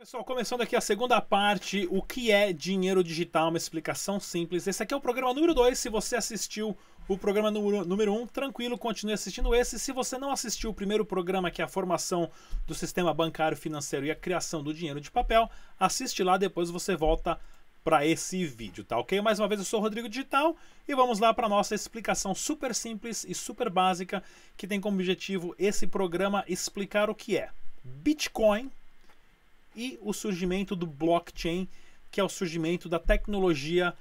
Pessoal, começando aqui a segunda parte, o que é dinheiro digital, uma explicação simples. Esse aqui é o programa número 2, se você assistiu o programa número 1, um, tranquilo, continue assistindo esse. Se você não assistiu o primeiro programa, que é a formação do sistema bancário financeiro e a criação do dinheiro de papel, assiste lá, depois você volta para esse vídeo, tá ok? Mais uma vez, eu sou o Rodrigo Digital e vamos lá para nossa explicação super simples e super básica que tem como objetivo esse programa explicar o que é Bitcoin, e o surgimento do blockchain, que é o surgimento da tecnologia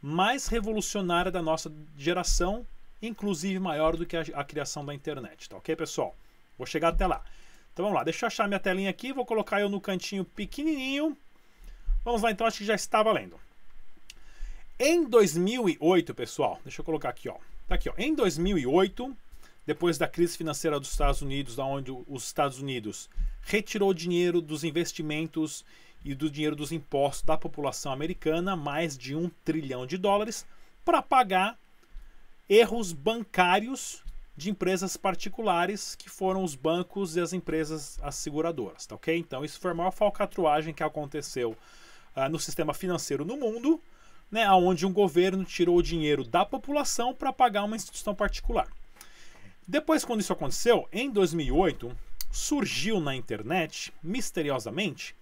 mais revolucionária da nossa geração, inclusive maior do que a, a criação da internet, tá ok, pessoal? Vou chegar até lá. Então vamos lá, deixa eu achar minha telinha aqui, vou colocar eu no cantinho pequenininho. Vamos lá então, acho que já está valendo. Em 2008, pessoal, deixa eu colocar aqui, ó. Tá aqui, ó. Em 2008, depois da crise financeira dos Estados Unidos, da onde os Estados Unidos retirou dinheiro dos investimentos e do dinheiro dos impostos da população americana, mais de um trilhão de dólares, para pagar erros bancários de empresas particulares que foram os bancos e as empresas as seguradoras, tá ok? Então isso foi a maior falcatruagem que aconteceu ah, no sistema financeiro no mundo, né, onde um governo tirou o dinheiro da população para pagar uma instituição particular. Depois, quando isso aconteceu, em 2008, surgiu na internet, misteriosamente,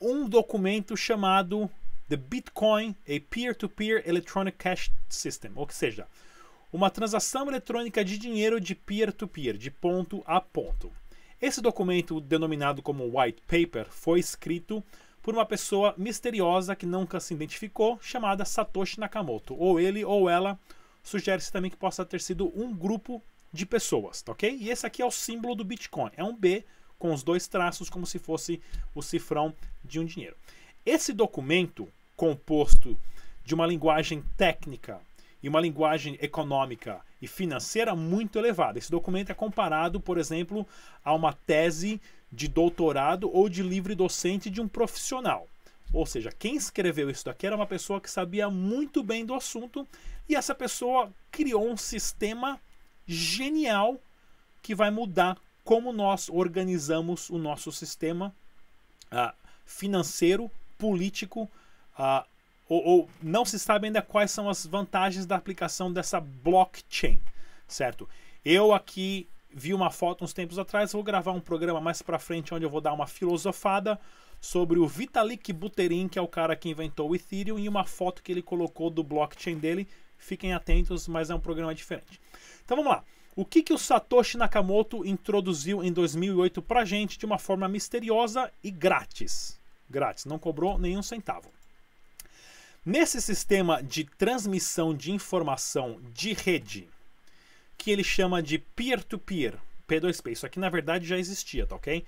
um documento chamado The Bitcoin, a Peer-to-Peer -peer Electronic Cash System, ou seja, uma transação eletrônica de dinheiro de peer-to-peer, -peer, de ponto a ponto. Esse documento, denominado como White Paper, foi escrito por uma pessoa misteriosa que nunca se identificou, chamada Satoshi Nakamoto. Ou ele ou ela, sugere-se também que possa ter sido um grupo de pessoas, tá ok? E esse aqui é o símbolo do Bitcoin, é um B com os dois traços como se fosse o cifrão de um dinheiro. Esse documento composto de uma linguagem técnica e uma linguagem econômica e financeira muito elevada. Esse documento é comparado, por exemplo, a uma tese de doutorado ou de livre docente de um profissional. Ou seja, quem escreveu isso daqui era uma pessoa que sabia muito bem do assunto e essa pessoa criou um sistema genial que vai mudar como nós organizamos o nosso sistema ah, financeiro, político, ah, ou, ou, não se sabe ainda quais são as vantagens da aplicação dessa blockchain, certo? Eu aqui vi uma foto uns tempos atrás, vou gravar um programa mais para frente onde eu vou dar uma filosofada sobre o Vitalik Buterin, que é o cara que inventou o Ethereum, e uma foto que ele colocou do blockchain dele, Fiquem atentos, mas é um programa diferente. Então vamos lá. O que, que o Satoshi Nakamoto introduziu em 2008 para gente de uma forma misteriosa e grátis? Grátis, não cobrou nenhum centavo. Nesse sistema de transmissão de informação de rede, que ele chama de peer-to-peer, -peer, P2P, isso aqui na verdade já existia, tá ok?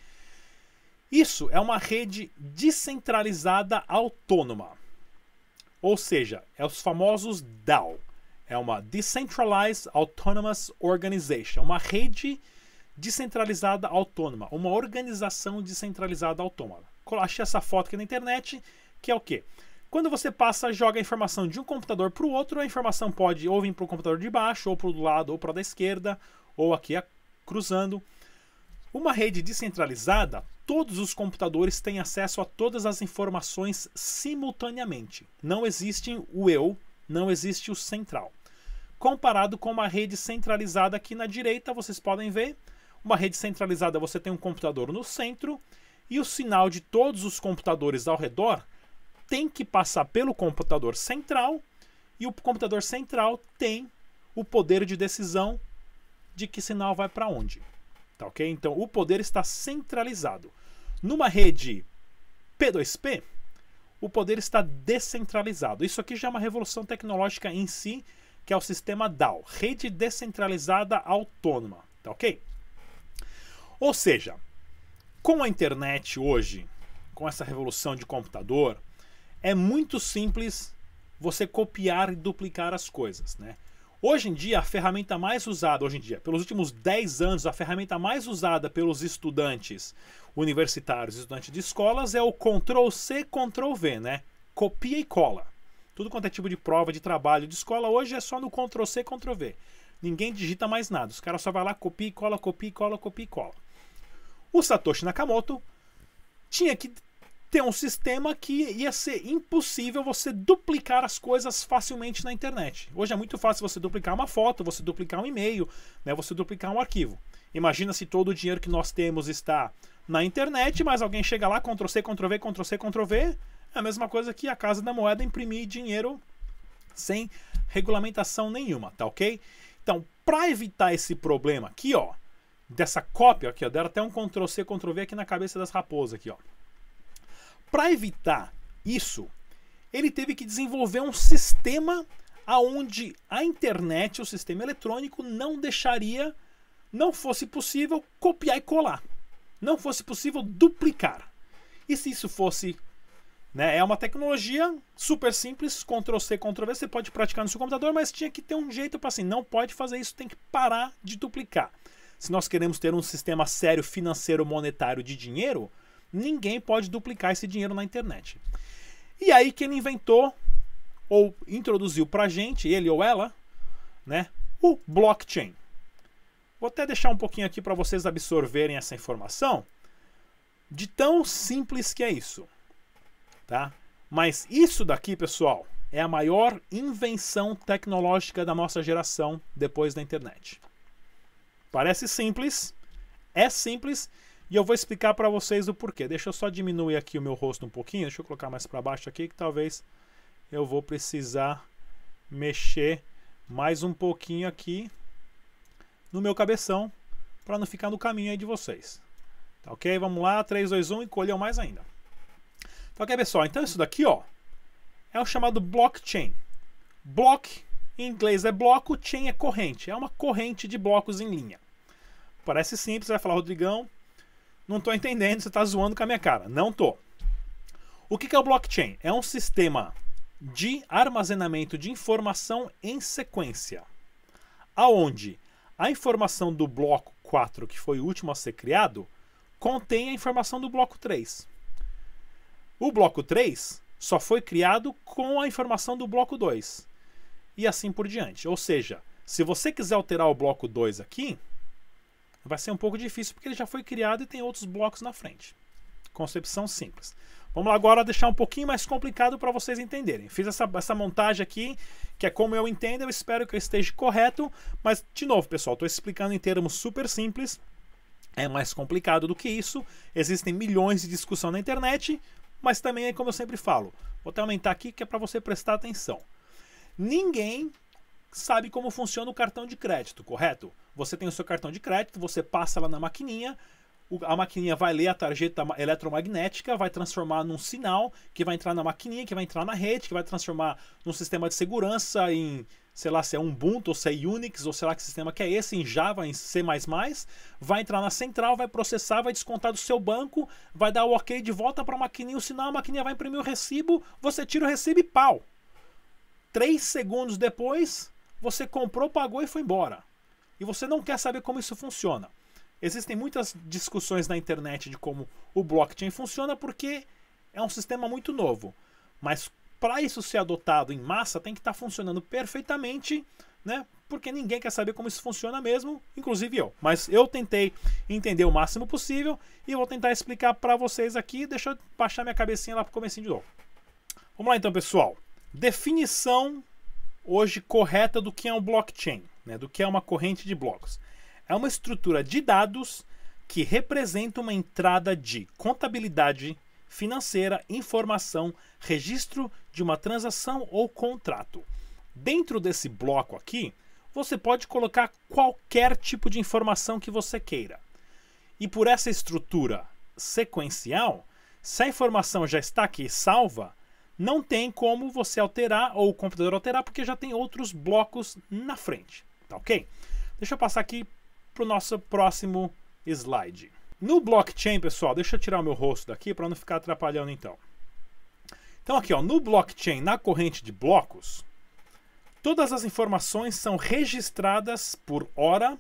Isso é uma rede descentralizada autônoma. Ou seja, é os famosos DAO. É uma Decentralized Autonomous Organization, uma rede descentralizada autônoma, uma organização descentralizada autônoma. Achei essa foto aqui na internet, que é o quê? Quando você passa, joga a informação de um computador para o outro, a informação pode ou vir para o computador de baixo, ou para o lado, ou para a da esquerda, ou aqui cruzando. Uma rede descentralizada todos os computadores têm acesso a todas as informações simultaneamente. Não existe o eu, não existe o central. Comparado com uma rede centralizada aqui na direita, vocês podem ver, uma rede centralizada você tem um computador no centro e o sinal de todos os computadores ao redor tem que passar pelo computador central e o computador central tem o poder de decisão de que sinal vai para onde. Tá ok? Então o poder está centralizado. Numa rede P2P, o poder está descentralizado. Isso aqui já é uma revolução tecnológica em si, que é o sistema DAO, rede descentralizada autônoma, tá ok? Ou seja, com a internet hoje, com essa revolução de computador, é muito simples você copiar e duplicar as coisas, né? Hoje em dia, a ferramenta mais usada, hoje em dia, pelos últimos 10 anos, a ferramenta mais usada pelos estudantes universitários, estudantes de escolas, é o Ctrl C, Ctrl V, né? Copia e cola. Tudo quanto é tipo de prova, de trabalho, de escola, hoje é só no Ctrl C, Ctrl V. Ninguém digita mais nada. Os caras só vai lá, copia e cola, copia e cola, copia e cola. O Satoshi Nakamoto tinha que ter um sistema que ia ser impossível você duplicar as coisas facilmente na internet. Hoje é muito fácil você duplicar uma foto, você duplicar um e-mail, né, você duplicar um arquivo. Imagina se todo o dinheiro que nós temos está na internet, mas alguém chega lá, Ctrl-C, Ctrl-V, Ctrl-C, Ctrl-V. É a mesma coisa que a Casa da Moeda imprimir dinheiro sem regulamentação nenhuma, tá ok? Então, para evitar esse problema aqui, ó, dessa cópia aqui, ó, deram até um Ctrl-C, Ctrl-V aqui na cabeça das raposas aqui, ó. Para evitar isso, ele teve que desenvolver um sistema aonde a internet, o sistema eletrônico, não deixaria, não fosse possível copiar e colar, não fosse possível duplicar. E se isso fosse, né, é uma tecnologia super simples, Ctrl C, Ctrl V, você pode praticar no seu computador, mas tinha que ter um jeito para assim, não pode fazer isso, tem que parar de duplicar. Se nós queremos ter um sistema sério financeiro monetário de dinheiro, Ninguém pode duplicar esse dinheiro na internet. E aí que ele inventou ou introduziu para gente, ele ou ela, né, o blockchain. Vou até deixar um pouquinho aqui para vocês absorverem essa informação de tão simples que é isso, tá? Mas isso daqui, pessoal, é a maior invenção tecnológica da nossa geração depois da internet. Parece simples, é simples e eu vou explicar para vocês o porquê. Deixa eu só diminuir aqui o meu rosto um pouquinho. Deixa eu colocar mais para baixo aqui, que talvez eu vou precisar mexer mais um pouquinho aqui no meu cabeção para não ficar no caminho aí de vocês. Tá ok? Vamos lá, 3, 2, 1, colheu mais ainda. Tá ok, pessoal? Então isso daqui, ó, é o chamado blockchain. Block em inglês é bloco, chain é corrente. É uma corrente de blocos em linha. Parece simples, vai falar, Rodrigão, não tô entendendo, você tá zoando com a minha cara. Não tô. O que é o blockchain? É um sistema de armazenamento de informação em sequência, aonde a informação do bloco 4, que foi o último a ser criado, contém a informação do bloco 3. O bloco 3 só foi criado com a informação do bloco 2. E assim por diante. Ou seja, se você quiser alterar o bloco 2 aqui, Vai ser um pouco difícil porque ele já foi criado e tem outros blocos na frente. Concepção simples. Vamos lá agora deixar um pouquinho mais complicado para vocês entenderem. Fiz essa, essa montagem aqui, que é como eu entendo, eu espero que eu esteja correto, mas de novo, pessoal, estou explicando em termos super simples. É mais complicado do que isso. Existem milhões de discussão na internet, mas também é como eu sempre falo. Vou até aumentar aqui que é para você prestar atenção. Ninguém sabe como funciona o cartão de crédito, correto? Você tem o seu cartão de crédito, você passa lá na maquininha, a maquininha vai ler a tarjeta eletromagnética, vai transformar num sinal que vai entrar na maquininha, que vai entrar na rede, que vai transformar num sistema de segurança em, sei lá, se é Ubuntu ou se é Unix ou sei lá que sistema que é esse, em Java, em C++, vai entrar na central, vai processar, vai descontar do seu banco, vai dar o OK de volta para a maquininha, o sinal, a maquininha vai imprimir o recibo, você tira o recibo e pau. Três segundos depois, você comprou, pagou e foi embora e você não quer saber como isso funciona. Existem muitas discussões na internet de como o blockchain funciona porque é um sistema muito novo. Mas para isso ser adotado em massa, tem que estar tá funcionando perfeitamente, né? Porque ninguém quer saber como isso funciona mesmo, inclusive eu. Mas eu tentei entender o máximo possível e vou tentar explicar para vocês aqui. Deixa eu baixar minha cabecinha lá para o comecinho de novo. Vamos lá então, pessoal. Definição hoje correta do que é um blockchain né, do que é uma corrente de blocos. É uma estrutura de dados que representa uma entrada de contabilidade financeira, informação, registro de uma transação ou contrato. Dentro desse bloco aqui, você pode colocar qualquer tipo de informação que você queira. E por essa estrutura sequencial, se a informação já está aqui salva, não tem como você alterar ou o computador alterar, porque já tem outros blocos na frente. Tá ok? Deixa eu passar aqui para o nosso próximo slide. No blockchain, pessoal, deixa eu tirar o meu rosto daqui para não ficar atrapalhando então. Então aqui, ó, no blockchain, na corrente de blocos, todas as informações são registradas por hora,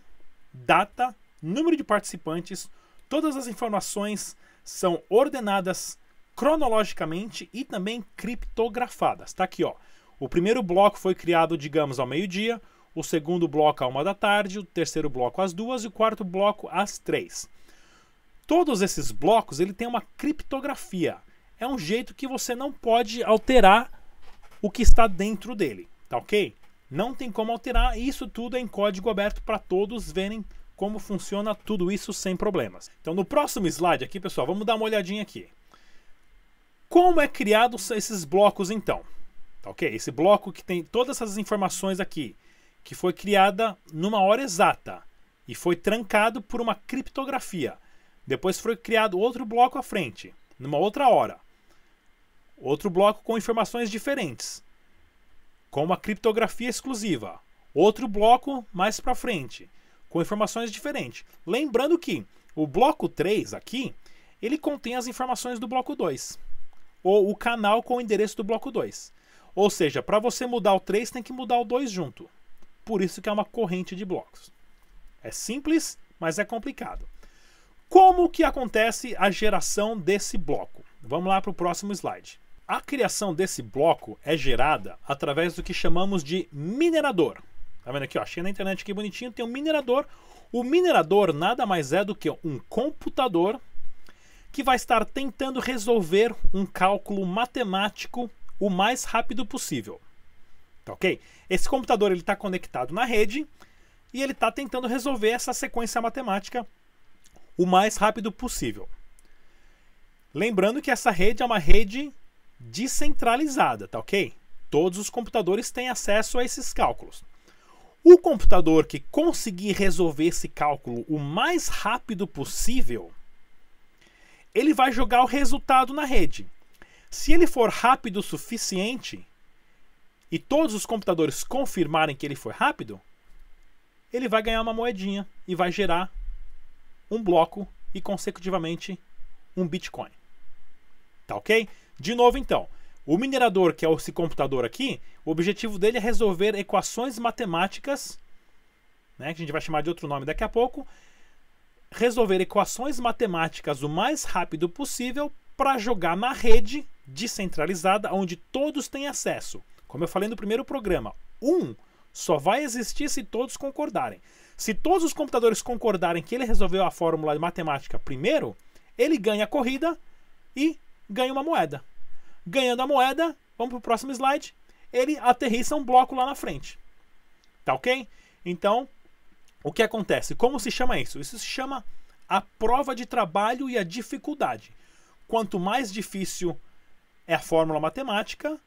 data, número de participantes, todas as informações são ordenadas cronologicamente e também criptografadas. Tá aqui, ó. O primeiro bloco foi criado, digamos, ao meio-dia, o segundo bloco à uma da tarde, o terceiro bloco às duas e o quarto bloco às três. Todos esses blocos ele tem uma criptografia. É um jeito que você não pode alterar o que está dentro dele, tá ok? Não tem como alterar, isso tudo é em código aberto para todos verem como funciona tudo isso sem problemas. Então no próximo slide aqui, pessoal, vamos dar uma olhadinha aqui. Como é criados esses blocos então? Tá ok? Esse bloco que tem todas essas informações aqui, que foi criada numa hora exata e foi trancado por uma criptografia. Depois foi criado outro bloco à frente, numa outra hora. Outro bloco com informações diferentes, com uma criptografia exclusiva. Outro bloco mais para frente, com informações diferentes. Lembrando que o bloco 3 aqui, ele contém as informações do bloco 2, ou o canal com o endereço do bloco 2. Ou seja, para você mudar o 3, tem que mudar o 2 junto. Por isso que é uma corrente de blocos. É simples, mas é complicado. Como que acontece a geração desse bloco? Vamos lá para o próximo slide. A criação desse bloco é gerada através do que chamamos de minerador. Tá vendo aqui? Ó? Achei na internet que bonitinho, tem um minerador. O minerador nada mais é do que um computador que vai estar tentando resolver um cálculo matemático o mais rápido possível. Tá ok? Esse computador ele está conectado na rede e ele está tentando resolver essa sequência matemática o mais rápido possível. Lembrando que essa rede é uma rede descentralizada, tá ok? Todos os computadores têm acesso a esses cálculos. O computador que conseguir resolver esse cálculo o mais rápido possível, ele vai jogar o resultado na rede. Se ele for rápido o suficiente, e todos os computadores confirmarem que ele foi rápido, ele vai ganhar uma moedinha e vai gerar um bloco e consecutivamente um Bitcoin. Tá ok? De novo então, o minerador, que é esse computador aqui, o objetivo dele é resolver equações matemáticas, né, que a gente vai chamar de outro nome daqui a pouco, resolver equações matemáticas o mais rápido possível para jogar na rede descentralizada onde todos têm acesso. Como eu falei no primeiro programa, um só vai existir se todos concordarem. Se todos os computadores concordarem que ele resolveu a fórmula de matemática primeiro, ele ganha a corrida e ganha uma moeda. Ganhando a moeda, vamos para o próximo slide, ele aterriça um bloco lá na frente. Tá ok? Então, o que acontece? Como se chama isso? Isso se chama a prova de trabalho e a dificuldade. Quanto mais difícil é a fórmula matemática,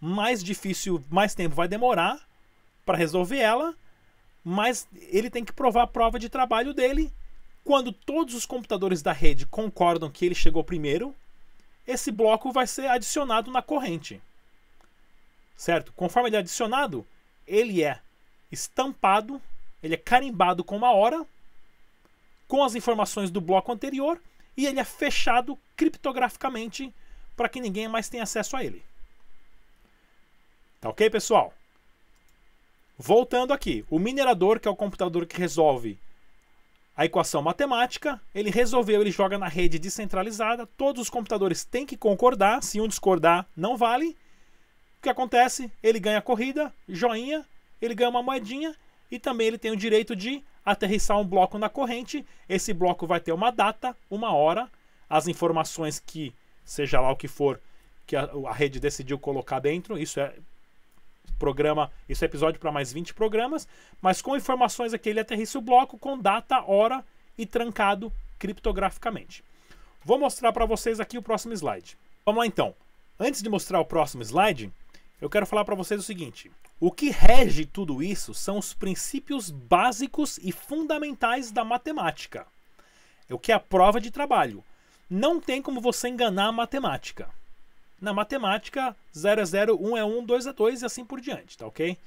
mais difícil, mais tempo vai demorar para resolver ela, mas ele tem que provar a prova de trabalho dele. Quando todos os computadores da rede concordam que ele chegou primeiro, esse bloco vai ser adicionado na corrente. Certo? Conforme ele é adicionado, ele é estampado, ele é carimbado com uma hora, com as informações do bloco anterior, e ele é fechado criptograficamente para que ninguém mais tenha acesso a ele. Tá ok, pessoal? Voltando aqui, o minerador, que é o computador que resolve a equação matemática, ele resolveu, ele joga na rede descentralizada, todos os computadores têm que concordar, se um discordar, não vale. O que acontece? Ele ganha a corrida, joinha, ele ganha uma moedinha e também ele tem o direito de aterrissar um bloco na corrente. Esse bloco vai ter uma data, uma hora, as informações que, seja lá o que for, que a, a rede decidiu colocar dentro, isso é programa, isso é episódio para mais 20 programas, mas com informações aqui ele aterrissa o bloco com data, hora e trancado criptograficamente. Vou mostrar para vocês aqui o próximo slide. Vamos lá então. Antes de mostrar o próximo slide, eu quero falar para vocês o seguinte: o que rege tudo isso são os princípios básicos e fundamentais da matemática. É o que é a prova de trabalho. Não tem como você enganar a matemática. Na matemática, 0 é 0, 1 é 1, 2 é 2 e assim por diante, tá ok?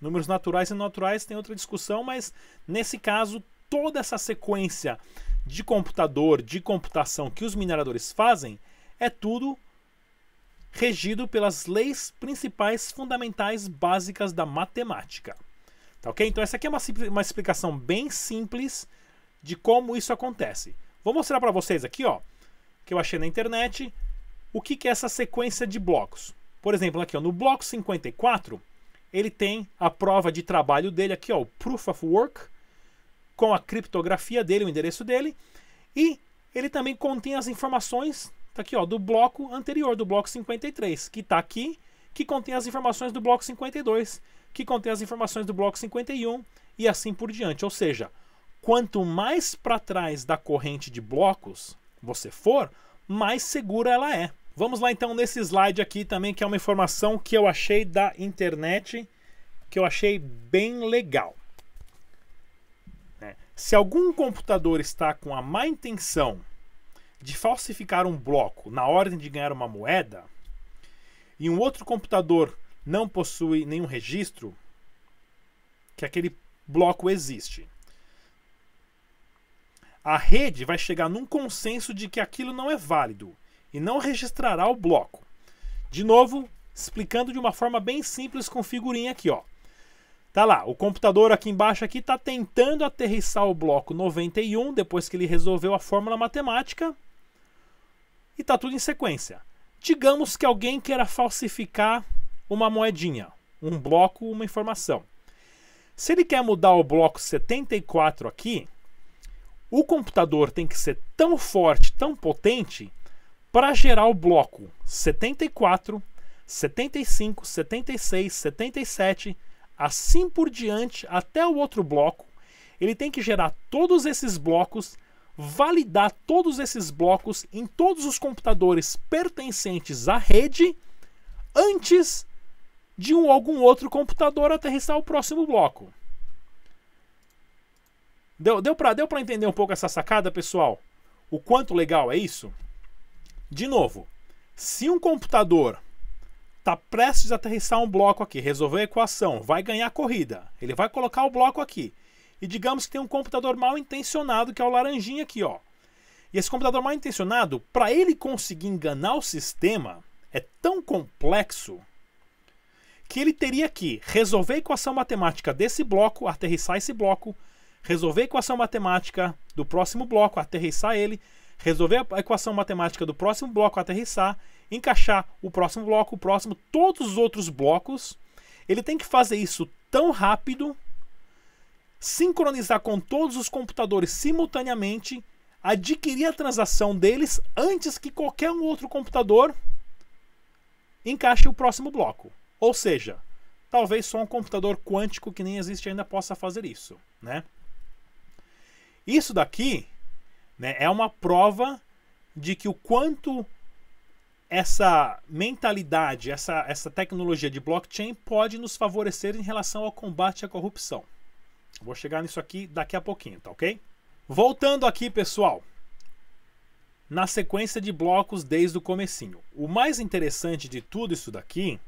Números naturais e não naturais tem outra discussão, mas nesse caso, toda essa sequência de computador, de computação que os mineradores fazem, é tudo regido pelas leis principais fundamentais básicas da matemática. Tá ok? Então, essa aqui é uma, uma explicação bem simples de como isso acontece. Vou mostrar para vocês aqui, ó, que eu achei na internet o que, que é essa sequência de blocos. Por exemplo, aqui ó, no bloco 54, ele tem a prova de trabalho dele aqui, ó, o Proof of Work, com a criptografia dele, o endereço dele, e ele também contém as informações tá aqui, ó, do bloco anterior, do bloco 53, que está aqui, que contém as informações do bloco 52, que contém as informações do bloco 51 e assim por diante. Ou seja, quanto mais para trás da corrente de blocos você for, mais segura ela é. Vamos lá então nesse slide aqui também, que é uma informação que eu achei da internet, que eu achei bem legal. Né? Se algum computador está com a má intenção de falsificar um bloco na ordem de ganhar uma moeda, e um outro computador não possui nenhum registro, que aquele bloco existe. A rede vai chegar num consenso de que aquilo não é válido e não registrará o bloco. De novo, explicando de uma forma bem simples com figurinha aqui, ó. Tá lá, o computador aqui embaixo aqui tá tentando aterrissar o bloco 91 depois que ele resolveu a fórmula matemática e tá tudo em sequência. Digamos que alguém queira falsificar uma moedinha, um bloco, uma informação. Se ele quer mudar o bloco 74 aqui, o computador tem que ser tão forte, tão potente para gerar o bloco 74, 75, 76, 77, assim por diante até o outro bloco, ele tem que gerar todos esses blocos, validar todos esses blocos em todos os computadores pertencentes à rede antes de um algum outro computador aterrissar o próximo bloco. Deu, deu para deu entender um pouco essa sacada, pessoal? O quanto legal é isso? De novo, se um computador está prestes a aterrissar um bloco aqui, resolver a equação, vai ganhar a corrida, ele vai colocar o bloco aqui. E digamos que tem um computador mal intencionado, que é o laranjinha aqui, ó. E esse computador mal intencionado, para ele conseguir enganar o sistema, é tão complexo que ele teria que resolver a equação matemática desse bloco, aterrissar esse bloco, resolver a equação matemática do próximo bloco, aterrissar ele, resolver a equação matemática do próximo bloco aterrissar, encaixar o próximo bloco, o próximo, todos os outros blocos. Ele tem que fazer isso tão rápido, sincronizar com todos os computadores simultaneamente, adquirir a transação deles antes que qualquer um outro computador encaixe o próximo bloco. Ou seja, talvez só um computador quântico que nem existe ainda possa fazer isso, né? Isso daqui né? É uma prova de que o quanto essa mentalidade, essa, essa tecnologia de blockchain pode nos favorecer em relação ao combate à corrupção. Vou chegar nisso aqui daqui a pouquinho, tá ok? Voltando aqui, pessoal, na sequência de blocos desde o comecinho. O mais interessante de tudo isso daqui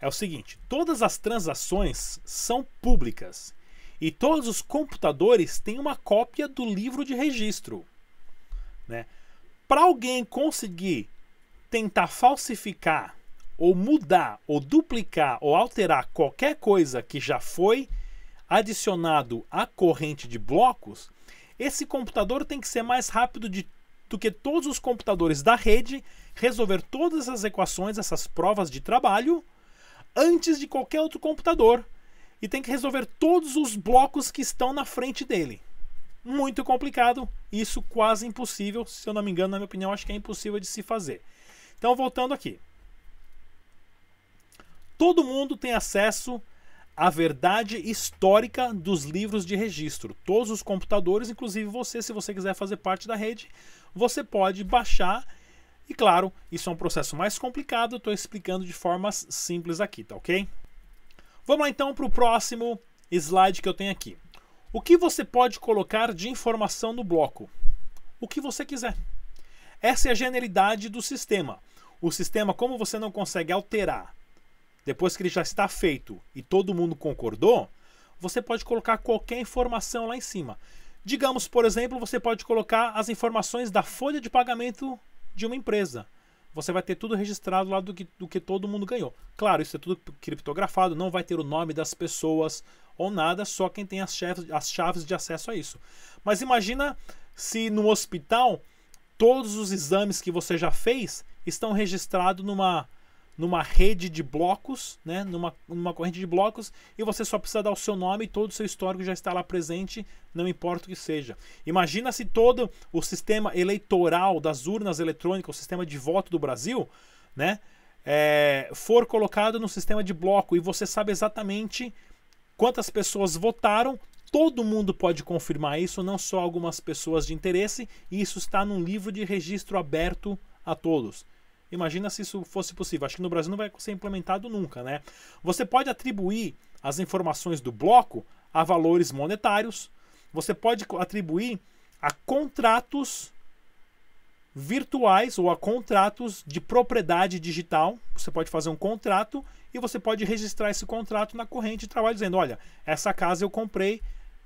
é o seguinte: todas as transações são públicas e todos os computadores têm uma cópia do livro de registro. Né? Para alguém conseguir tentar falsificar ou mudar ou duplicar ou alterar qualquer coisa que já foi adicionado à corrente de blocos, esse computador tem que ser mais rápido de, do que todos os computadores da rede, resolver todas as equações, essas provas de trabalho, antes de qualquer outro computador. E tem que resolver todos os blocos que estão na frente dele muito complicado, isso quase impossível, se eu não me engano, na minha opinião, acho que é impossível de se fazer. Então, voltando aqui. Todo mundo tem acesso à verdade histórica dos livros de registro. Todos os computadores, inclusive você, se você quiser fazer parte da rede, você pode baixar. E claro, isso é um processo mais complicado, estou explicando de formas simples aqui, tá ok? Vamos lá então para o próximo slide que eu tenho aqui. O que você pode colocar de informação no bloco? O que você quiser. Essa é a genialidade do sistema. O sistema, como você não consegue alterar depois que ele já está feito e todo mundo concordou, você pode colocar qualquer informação lá em cima. Digamos, por exemplo, você pode colocar as informações da folha de pagamento de uma empresa você vai ter tudo registrado lá do que, do que todo mundo ganhou. Claro, isso é tudo criptografado, não vai ter o nome das pessoas ou nada, só quem tem as, chaves as chaves de acesso a isso. Mas imagina se no hospital todos os exames que você já fez estão registrados numa numa rede de blocos, né? numa, numa corrente de blocos, e você só precisa dar o seu nome e todo o seu histórico já está lá presente, não importa o que seja. Imagina se todo o sistema eleitoral das urnas eletrônicas, o sistema de voto do Brasil, né? É, for colocado no sistema de bloco e você sabe exatamente quantas pessoas votaram Todo mundo pode confirmar isso, não só algumas pessoas de interesse, e isso está num livro de registro aberto a todos. Imagina se isso fosse possível. Acho que no Brasil não vai ser implementado nunca, né? Você pode atribuir as informações do bloco a valores monetários. Você pode atribuir a contratos virtuais ou a contratos de propriedade digital. Você pode fazer um contrato e você pode registrar esse contrato na corrente de trabalho dizendo, olha, essa casa eu comprei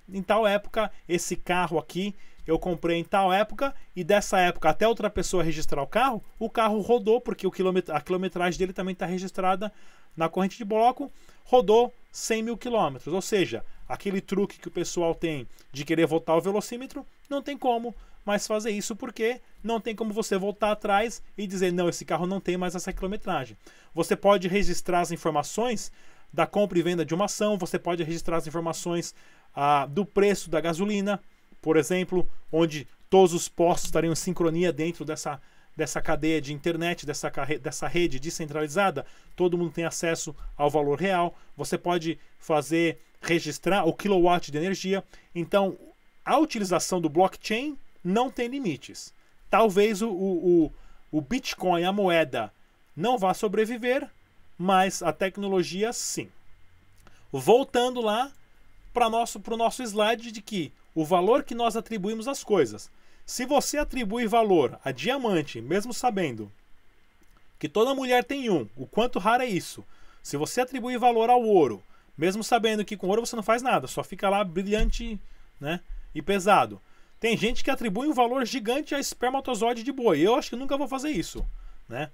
em tal época, esse carro aqui eu comprei em tal época e dessa época até outra pessoa registrar o carro, o carro rodou, porque o quilometra, a quilometragem dele também está registrada na corrente de bloco, rodou 100 mil quilômetros. Ou seja, aquele truque que o pessoal tem de querer voltar o velocímetro, não tem como mais fazer isso, porque não tem como você voltar atrás e dizer, não, esse carro não tem mais essa quilometragem. Você pode registrar as informações da compra e venda de uma ação, você pode registrar as informações ah, do preço da gasolina, por exemplo, onde todos os postos estariam em sincronia dentro dessa, dessa cadeia de internet, dessa, dessa rede descentralizada, todo mundo tem acesso ao valor real, você pode fazer registrar o kilowatt de energia. Então, a utilização do blockchain não tem limites. Talvez o, o, o Bitcoin, a moeda, não vá sobreviver, mas a tecnologia sim. Voltando lá para o nosso, nosso slide de que o valor que nós atribuímos às coisas. Se você atribui valor a diamante, mesmo sabendo que toda mulher tem um, o quanto raro é isso? Se você atribui valor ao ouro, mesmo sabendo que com ouro você não faz nada, só fica lá brilhante né, e pesado. Tem gente que atribui um valor gigante a espermatozoide de boi. Eu acho que nunca vou fazer isso. Né?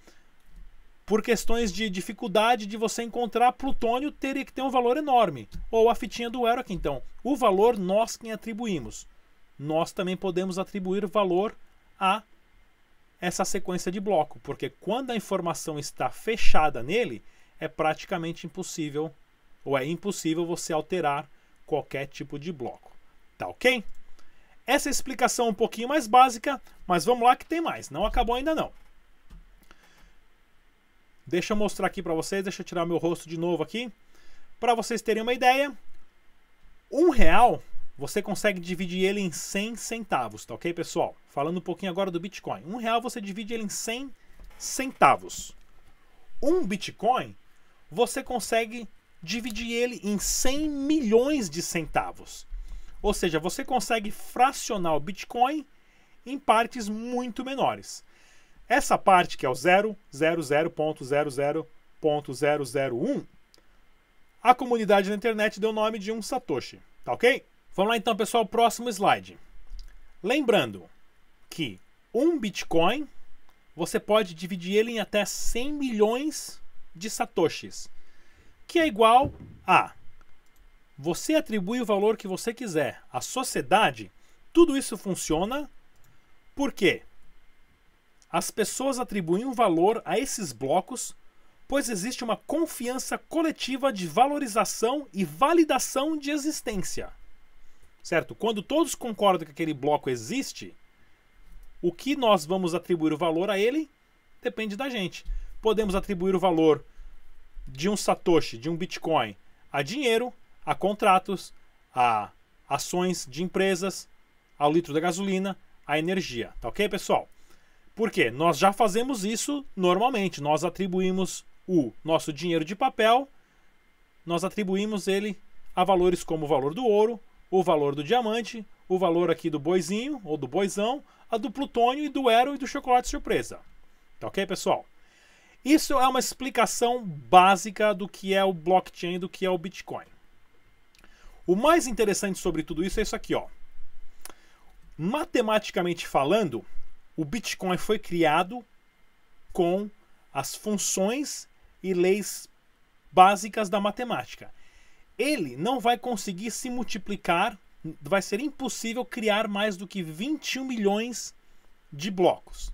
por questões de dificuldade de você encontrar plutônio, teria que ter um valor enorme. Ou a fitinha do Eroc, então. O valor nós quem atribuímos. Nós também podemos atribuir valor a essa sequência de bloco, porque quando a informação está fechada nele, é praticamente impossível, ou é impossível você alterar qualquer tipo de bloco. Tá ok? Essa é explicação um pouquinho mais básica, mas vamos lá que tem mais, não acabou ainda não. Deixa eu mostrar aqui para vocês, deixa eu tirar meu rosto de novo aqui. Para vocês terem uma ideia, um real você consegue dividir ele em 100 centavos, tá ok, pessoal? Falando um pouquinho agora do Bitcoin. Um real você divide ele em 100 centavos. Um Bitcoin, você consegue dividir ele em 100 milhões de centavos. Ou seja, você consegue fracionar o Bitcoin em partes muito menores. Essa parte que é o 000.00.001, a comunidade na internet deu o nome de um Satoshi, tá ok? Vamos lá então, pessoal, próximo slide. Lembrando que um Bitcoin, você pode dividir ele em até 100 milhões de Satoshis, que é igual a... Você atribui o valor que você quiser. A sociedade, tudo isso funciona por quê? as pessoas atribuem um valor a esses blocos, pois existe uma confiança coletiva de valorização e validação de existência. Certo? Quando todos concordam que aquele bloco existe, o que nós vamos atribuir o valor a ele depende da gente. Podemos atribuir o valor de um Satoshi, de um Bitcoin, a dinheiro, a contratos, a ações de empresas, ao litro da gasolina, a energia. Tá ok, pessoal? Por quê? Nós já fazemos isso normalmente. Nós atribuímos o nosso dinheiro de papel, nós atribuímos ele a valores como o valor do ouro, o valor do diamante, o valor aqui do boizinho ou do boizão, a do plutônio e do euro e do chocolate surpresa. Tá ok, pessoal? Isso é uma explicação básica do que é o blockchain, do que é o Bitcoin. O mais interessante sobre tudo isso é isso aqui, ó. Matematicamente falando, o Bitcoin foi criado com as funções e leis básicas da matemática. Ele não vai conseguir se multiplicar, vai ser impossível criar mais do que 21 milhões de blocos.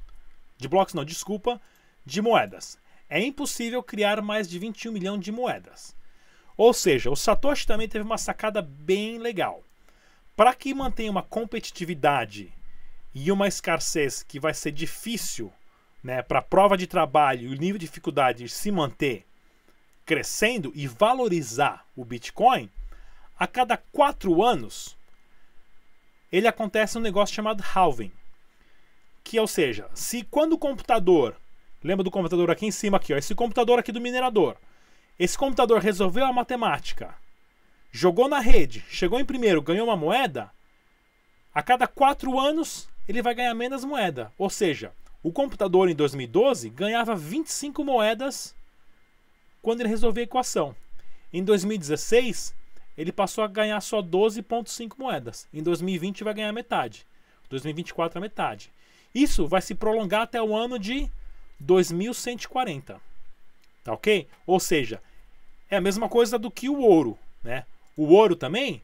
De blocos não, desculpa, de moedas. É impossível criar mais de 21 milhões de moedas. Ou seja, o Satoshi também teve uma sacada bem legal. Para que mantenha uma competitividade e uma escassez que vai ser difícil né, para a prova de trabalho e o nível de dificuldade se manter crescendo e valorizar o Bitcoin, a cada quatro anos ele acontece um negócio chamado halving. Que, ou seja, se quando o computador, lembra do computador aqui em cima aqui, ó, esse computador aqui do minerador, esse computador resolveu a matemática, jogou na rede, chegou em primeiro, ganhou uma moeda, a cada quatro anos ele vai ganhar menos moeda. Ou seja, o computador em 2012 ganhava 25 moedas quando ele resolvia a equação. Em 2016, ele passou a ganhar só 12,5 moedas. Em 2020 vai ganhar metade. 2024 a metade. Isso vai se prolongar até o ano de 2140. Tá ok? Ou seja, é a mesma coisa do que o ouro. Né? O ouro também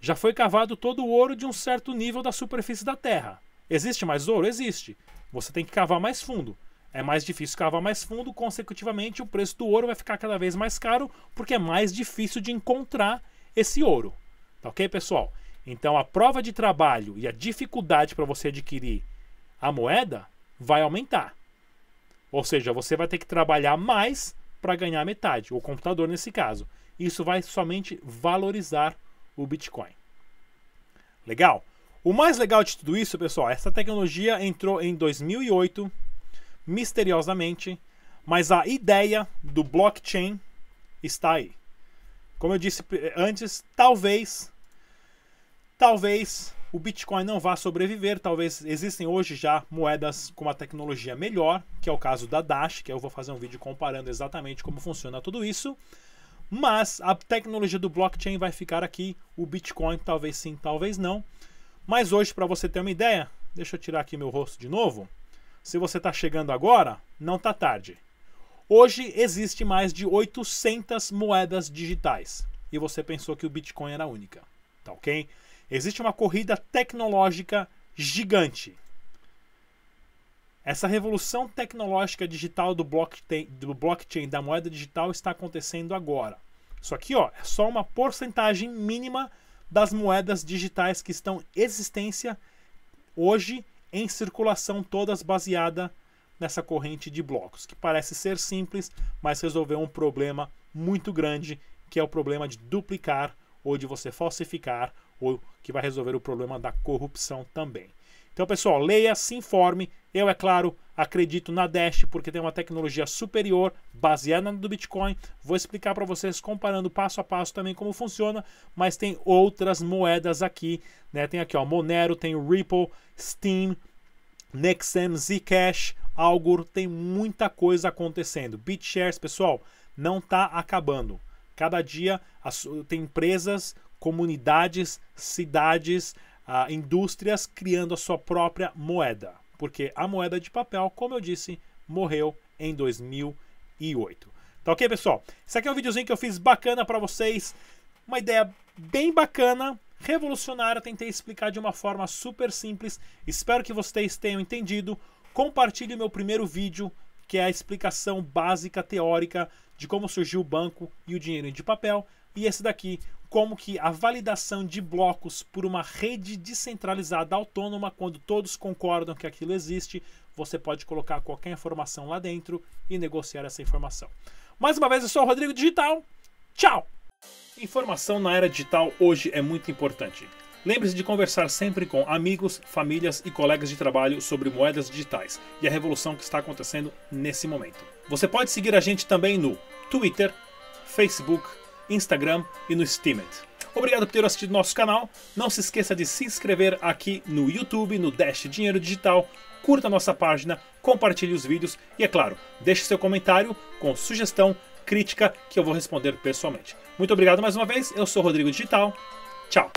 já foi cavado todo o ouro de um certo nível da superfície da Terra. Existe mais ouro? Existe. Você tem que cavar mais fundo. É mais difícil cavar mais fundo, consecutivamente o preço do ouro vai ficar cada vez mais caro, porque é mais difícil de encontrar esse ouro. Tá ok, pessoal? Então a prova de trabalho e a dificuldade para você adquirir a moeda vai aumentar. Ou seja, você vai ter que trabalhar mais para ganhar metade, o computador nesse caso. Isso vai somente valorizar o Bitcoin. Legal? O mais legal de tudo isso, pessoal, é essa tecnologia entrou em 2008, misteriosamente, mas a ideia do blockchain está aí. Como eu disse antes, talvez, talvez o Bitcoin não vá sobreviver, talvez existem hoje já moedas com uma tecnologia melhor, que é o caso da Dash, que eu vou fazer um vídeo comparando exatamente como funciona tudo isso. Mas a tecnologia do blockchain vai ficar aqui, o Bitcoin talvez sim, talvez não. Mas hoje, para você ter uma ideia, deixa eu tirar aqui meu rosto de novo. Se você está chegando agora, não está tarde. Hoje existe mais de 800 moedas digitais e você pensou que o Bitcoin era a única, tá ok? Existe uma corrida tecnológica gigante. Essa revolução tecnológica digital do blockchain, do blockchain, da moeda digital está acontecendo agora. Isso aqui ó, é só uma porcentagem mínima das moedas digitais que estão existência hoje em circulação, todas baseada nessa corrente de blocos, que parece ser simples, mas resolveu um problema muito grande, que é o problema de duplicar ou de você falsificar, ou que vai resolver o problema da corrupção também. Então, pessoal, leia, se informe, eu, é claro, acredito na Dash porque tem uma tecnologia superior baseada no do Bitcoin. Vou explicar para vocês comparando passo a passo também como funciona, mas tem outras moedas aqui, né? Tem aqui, ó, Monero, tem o Ripple, Steam, Nexem, Zcash, Algor, tem muita coisa acontecendo. BitShares, pessoal, não tá acabando. Cada dia tem empresas, comunidades, cidades, ah, indústrias criando a sua própria moeda porque a moeda de papel, como eu disse, morreu em 2008. Tá ok, pessoal? Esse aqui é um videozinho que eu fiz bacana para vocês, uma ideia bem bacana, revolucionária, tentei explicar de uma forma super simples. Espero que vocês tenham entendido. Compartilhe meu primeiro vídeo, que é a explicação básica teórica de como surgiu o banco e o dinheiro de papel, e esse daqui, como que a validação de blocos por uma rede descentralizada autônoma, quando todos concordam que aquilo existe, você pode colocar qualquer informação lá dentro e negociar essa informação. Mais uma vez, eu sou o Rodrigo Digital. Tchau! Informação na era digital hoje é muito importante. Lembre-se de conversar sempre com amigos, famílias e colegas de trabalho sobre moedas digitais e a revolução que está acontecendo nesse momento. Você pode seguir a gente também no Twitter, Facebook, Instagram e no Steamet. Obrigado por ter assistido nosso canal. Não se esqueça de se inscrever aqui no YouTube, no Dash Dinheiro Digital. Curta nossa página, compartilhe os vídeos e, é claro, deixe seu comentário com sugestão, crítica, que eu vou responder pessoalmente. Muito obrigado mais uma vez. Eu sou Rodrigo Digital. Tchau!